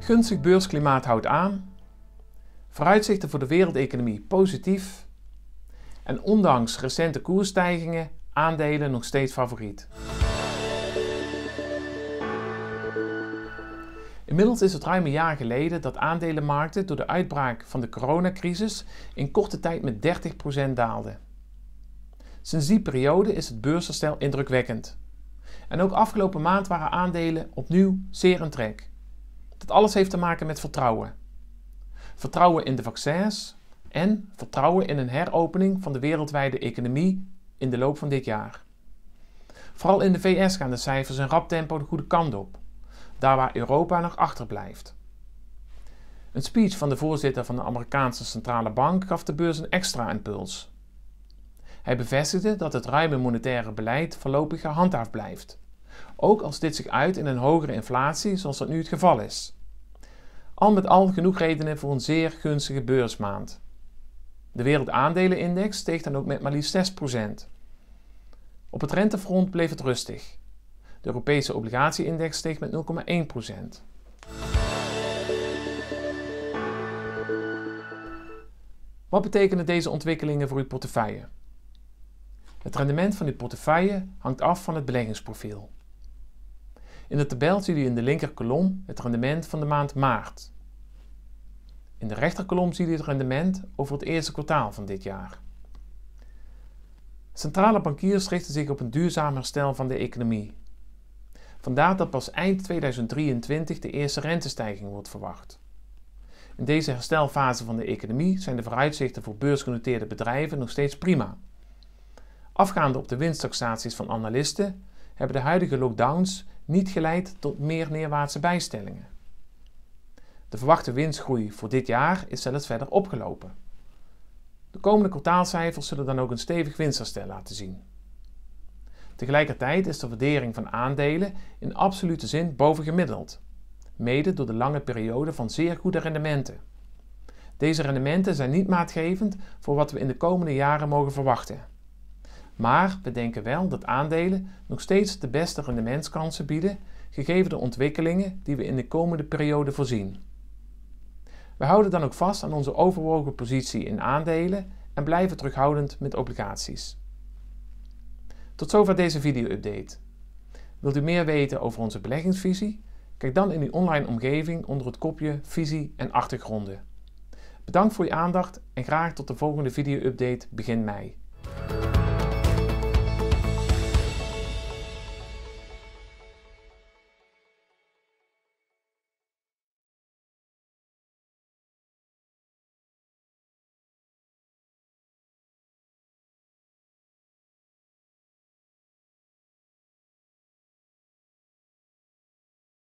Gunstig beursklimaat houdt aan. Vooruitzichten voor de wereldeconomie positief. En ondanks recente koersstijgingen aandelen nog steeds favoriet. Inmiddels is het ruim een jaar geleden dat aandelenmarkten door de uitbraak van de coronacrisis in korte tijd met 30% daalden. Sinds die periode is het beursherstel indrukwekkend. En ook afgelopen maand waren aandelen opnieuw zeer in trek. Dat alles heeft te maken met vertrouwen. Vertrouwen in de vaccins en vertrouwen in een heropening van de wereldwijde economie in de loop van dit jaar. Vooral in de VS gaan de cijfers in rap tempo de goede kant op, daar waar Europa nog achterblijft. Een speech van de voorzitter van de Amerikaanse Centrale Bank gaf de beurs een extra impuls. Hij bevestigde dat het ruime monetaire beleid voorlopig gehandhaafd blijft, ook als dit zich uit in een hogere inflatie zoals dat nu het geval is. Al met al genoeg redenen voor een zeer gunstige beursmaand. De wereldaandelenindex steeg dan ook met maar liefst 6%. Op het rentefront bleef het rustig. De Europese obligatieindex steeg met 0,1%. Wat betekenen deze ontwikkelingen voor uw portefeuille? Het rendement van uw portefeuille hangt af van het beleggingsprofiel. In de tabel ziet u in de linker kolom het rendement van de maand maart. In de rechter kolom ziet u het rendement over het eerste kwartaal van dit jaar. Centrale bankiers richten zich op een duurzaam herstel van de economie. Vandaar dat pas eind 2023 de eerste rentestijging wordt verwacht. In deze herstelfase van de economie zijn de vooruitzichten voor beursgenoteerde bedrijven nog steeds prima. Afgaande op de winsttaxaties van analisten hebben de huidige lockdowns niet geleid tot meer neerwaartse bijstellingen. De verwachte winstgroei voor dit jaar is zelfs verder opgelopen. De komende kwartaalcijfers zullen dan ook een stevig winstherstel laten zien. Tegelijkertijd is de waardering van aandelen in absolute zin bovengemiddeld, mede door de lange periode van zeer goede rendementen. Deze rendementen zijn niet maatgevend voor wat we in de komende jaren mogen verwachten. Maar we denken wel dat aandelen nog steeds de beste rendementskansen bieden, gegeven de ontwikkelingen die we in de komende periode voorzien. We houden dan ook vast aan onze overwogen positie in aandelen en blijven terughoudend met obligaties. Tot zover deze video-update. Wilt u meer weten over onze beleggingsvisie? Kijk dan in uw online omgeving onder het kopje Visie en Achtergronden. Bedankt voor uw aandacht en graag tot de volgende video-update begin mei.